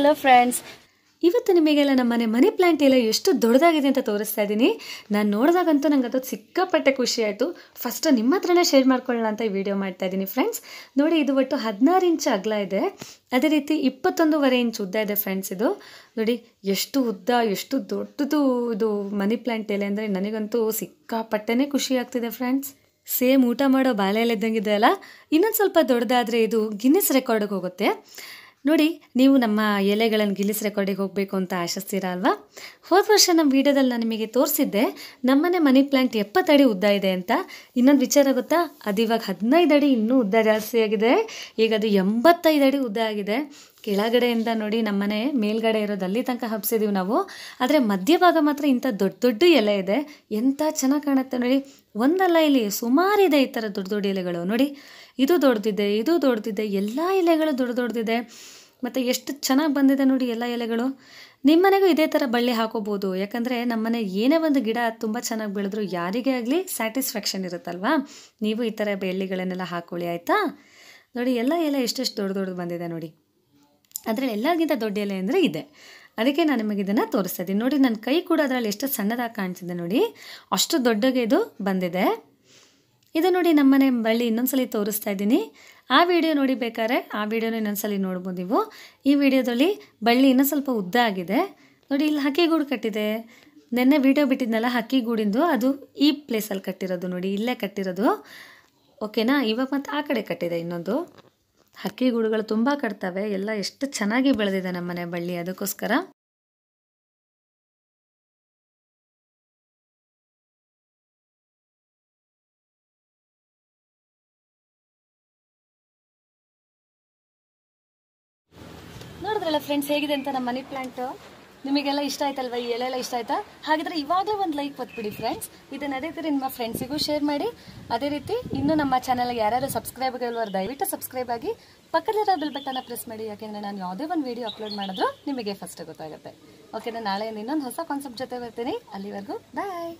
hello friends ಇವತ್ತು ನಿಮಗೆಲ್ಲ ನಮ್ಮ ಮನೆ ಮನಿ ಪ್ಲ್ಯಾಂಟ್ ಎಲ್ಲ ಎಷ್ಟು ದೊಡ್ಡದಾಗಿದೆ ಅಂತ ತೋರಿಸ್ತಾ ಇದ್ದೀನಿ ನಾನು ನೋಡಿದಾಗಂತೂ ನಂಗೆ ಅದು ಸಿಕ್ಕಾಪಟ್ಟೆ ಖುಷಿ ಆಯಿತು ಫಸ್ಟು ನಿಮ್ಮ ಹತ್ರನೇ ಶೇರ್ ಮಾಡ್ಕೊಳ್ಳೋಣ ಅಂತ ಈ ವಿಡಿಯೋ ಮಾಡ್ತಾ ಇದ್ದೀನಿ ಫ್ರೆಂಡ್ಸ್ ನೋಡಿ ಇದು ಒಟ್ಟು ಹದಿನಾರು ಇಂಚ್ ಅಗಲ ಇದೆ ಅದೇ ರೀತಿ ಇಪ್ಪತ್ತೊಂದೂವರೆ ಇಂಚ್ ಉದ್ದ ಇದೆ ಫ್ರೆಂಡ್ಸ್ ಇದು ನೋಡಿ ಎಷ್ಟು ಉದ್ದ ಎಷ್ಟು ದೊಡ್ಡದು ಇದು ಮನಿ ಪ್ಲ್ಯಾಂಟ್ ಎಲೆ ಅಂದರೆ ನನಗಂತೂ ಸಿಕ್ಕಾಪಟ್ಟೆನೇ ಖುಷಿ ಆಗ್ತಿದೆ ಫ್ರೆಂಡ್ಸ್ ಸೇಮ್ ಊಟ ಮಾಡೋ ಎಲೆ ಇದ್ದಂಗೆ ಅಲ್ಲ ಇನ್ನೊಂದು ಸ್ವಲ್ಪ ದೊಡ್ಡದಾದರೆ ಇದು ಗಿನ್ನಿಸ್ ರೆಕಾರ್ಡಿಗೆ ಹೋಗುತ್ತೆ ನೋಡಿ ನೀವು ನಮ್ಮ ಎಲೆಗಳನ್ನು ಗಿಲ್ಲಿಸ್ ರೆಕಾರ್ಡಿಗೆ ಹೋಗಬೇಕು ಅಂತ ಆಶಿಸ್ತೀರಾ ಅಲ್ವಾ ಹೋದ ವರ್ಷ ನಮ್ಮ ವೀಡಿಯೋದಲ್ಲಿ ನಾನು ನಿಮಗೆ ತೋರಿಸಿದ್ದೆ ನಮ್ಮನೆ ಮನಿ ಪ್ಲ್ಯಾಂಟ್ ಎಪ್ಪತ್ತಡಿ ಉದ್ದ ಇದೆ ಅಂತ ಇನ್ನೊಂದು ವಿಚಾರ ಗೊತ್ತಾ ಅದು ಇವಾಗ ಹದಿನೈದು ಅಡಿ ಇನ್ನೂ ಉದ್ದ ಜಾಸ್ತಿ ಆಗಿದೆ ಈಗ ಅದು ಎಂಬತ್ತೈದು ಅಡಿ ಉದ್ದ ಆಗಿದೆ ಕೆಳಗಡೆಯಿಂದ ನೋಡಿ ನಮ್ಮನೆ ಮೇಲ್ಗಡೆ ಇರೋದು ಅಲ್ಲಿ ತನಕ ಹಬ್ಸಿದ್ದೀವಿ ನಾವು ಆದರೆ ಮಧ್ಯಭಾಗ ಮಾತ್ರ ಇಂಥ ದೊಡ್ಡ ದೊಡ್ಡ ಎಲೆ ಇದೆ ಎಂಥ ಚೆನ್ನಾಗಿ ಕಾಣುತ್ತೆ ನೋಡಿ ಒಂದಲ್ಲ ಇಲ್ಲಿ ಸುಮಾರಿದೆ ಈ ಥರ ದೊಡ್ಡ ದೊಡ್ಡ ಎಲೆಗಳು ನೋಡಿ ಇದು ದೊಡ್ಡದಿದೆ ಇದು ದೊಡ್ಡದಿದೆ ಎಲ್ಲ ಎಲೆಗಳು ದೊಡ್ಡ ದೊಡ್ಡದಿದೆ ಮತ್ತು ಎಷ್ಟು ಚೆನ್ನಾಗಿ ಬಂದಿದೆ ನೋಡಿ ಎಲ್ಲ ಎಲೆಗಳು ನಿಮ್ಮನೆಗೂ ಇದೇ ಥರ ಬಳ್ಳಿ ಹಾಕೋಬೋದು ಯಾಕಂದರೆ ನಮ್ಮನೆ ಏನೇ ಒಂದು ಗಿಡ ತುಂಬ ಚೆನ್ನಾಗಿ ಬೆಳೆದ್ರು ಯಾರಿಗೇ ಆಗಲಿ ಸ್ಯಾಟಿಸ್ಫ್ಯಾಕ್ಷನ್ ಇರುತ್ತಲ್ವಾ ನೀವು ಈ ಥರ ಬೆಳ್ಳಿಗಳನ್ನೆಲ್ಲ ಹಾಕೊಳ್ಳಿ ಆಯಿತಾ ನೋಡಿ ಎಲ್ಲ ಎಲೆ ಎಷ್ಟೆಷ್ಟು ದೊಡ್ಡ ದೊಡ್ಡದು ಬಂದಿದೆ ನೋಡಿ ಅದರಲ್ಲಿ ಎಲ್ಲರಿಗಿಂತ ದೊಡ್ಡ ಎಲೆ ಅಂದರೆ ಇದೆ ಅದಕ್ಕೆ ನಾನು ನಿಮಗೆ ಇದನ್ನು ತೋರಿಸ್ತಾ ಇದ್ದೀನಿ ನೋಡಿ ನನ್ನ ಕೈ ಕೂಡ ಅದರಲ್ಲಿ ಎಷ್ಟು ಸಣ್ಣದಾಗಿ ಕಾಣಿಸಿದೆ ನೋಡಿ ಅಷ್ಟು ದೊಡ್ಡಗೆ ಇದು ಬಂದಿದೆ ಇದು ನೋಡಿ ನಮ್ಮನೆ ಬಳ್ಳಿ ಸಲ ತೋರಿಸ್ತಾ ಇದ್ದೀನಿ ಆ ವಿಡಿಯೋ ನೋಡಿ ಬೇಕಾದ್ರೆ ಆ ವಿಡಿಯೋನ ಸಲ ನೋಡ್ಬೋದು ನೀವು ಈ ವಿಡಿಯೋದಲ್ಲಿ ಬಳ್ಳಿ ಇನ್ನೊಂದು ಸ್ವಲ್ಪ ಉದ್ದ ಆಗಿದೆ ನೋಡಿ ಇಲ್ಲಿ ಹಕ್ಕಿಗೂಡು ಕಟ್ಟಿದೆ ನಿನ್ನೆ ವಿಡಿಯೋ ಬಿಟ್ಟಿದ್ನಲ್ಲ ಹಕ್ಕಿಗೂಡಿಂದು ಅದು ಈ ಪ್ಲೇಸಲ್ಲಿ ಕಟ್ಟಿರೋದು ನೋಡಿ ಇಲ್ಲೇ ಕಟ್ಟಿರೋದು ಓಕೆನಾ ಇವಾಗ ಮತ್ತು ಆ ಕಡೆ ಕಟ್ಟಿದೆ ಇನ್ನೊಂದು ಹಕ್ಕಿ ಗೂಡುಗಳು ತುಂಬ ಕಟ್ತವೆ ಎಲ್ಲ ಎಷ್ಟು ಚೆನ್ನಾಗಿ ಬೆಳೆದಿದೆ ನಮ್ಮನೆ ಬಳ್ಳಿ ಅದಕ್ಕೋಸ್ಕರ ನೋಡಿದ್ರಲ್ಲ ಫ್ರೆಂಡ್ಸ್ ಹೇಗಿದೆ ಅಂತ ನಮ್ಮ ಮನಿ ಪ್ಲಾಂಟು ನಿಮಗೆಲ್ಲ ಇಷ್ಟ ಆಯ್ತಲ್ವ ಈ ಎಲೆಲ್ಲ ಇಷ್ಟ ಆಯ್ತಾ ಹಾಗಿದ್ರೆ ಇವಾಗಲೇ ಒಂದು ಲೈಕ್ ಒತ್ಬಿಡಿ ಫ್ರೆಂಡ್ಸ್ ಇದನ್ನ ಅದೇ ರೀತಿ ನಿಮ್ಮ ಫ್ರೆಂಡ್ಸಿಗೂ ಶೇರ್ ಮಾಡಿ ಅದೇ ರೀತಿ ಇನ್ನೂ ನಮ್ಮ ಚಾನಲ್ಗೆ ಯಾರ್ಯಾರು ಸಬ್ಸ್ಕ್ರೈಬ್ ಆಗಿಲ್ವರು ದಯವಿಟ್ಟು ಸಬ್ಸ್ಕ್ರೈಬ್ ಆಗಿ ಪಕ್ಕದಲ್ಲಿರೋ ಬೆಲ್ ಬಟನ್ನ ಪ್ರೆಸ್ ಮಾಡಿ ಯಾಕೆಂದರೆ ನಾನು ಯಾವುದೇ ಒಂದು ವೀಡಿಯೋ ಅಪ್ಲೋಡ್ ಮಾಡಿದ್ರು ನಿಮಗೆ ಫಸ್ಟ್ ಗೊತ್ತಾಗುತ್ತೆ ಓಕೆನಾ ನಾಳೆ ಇನ್ನೊಂದು ಹೊಸ ಕಾನ್ಸೆಪ್ಟ್ ಜೊತೆ ಬರ್ತೀನಿ ಅಲ್ಲಿವರೆಗೂ ಬಾಯ್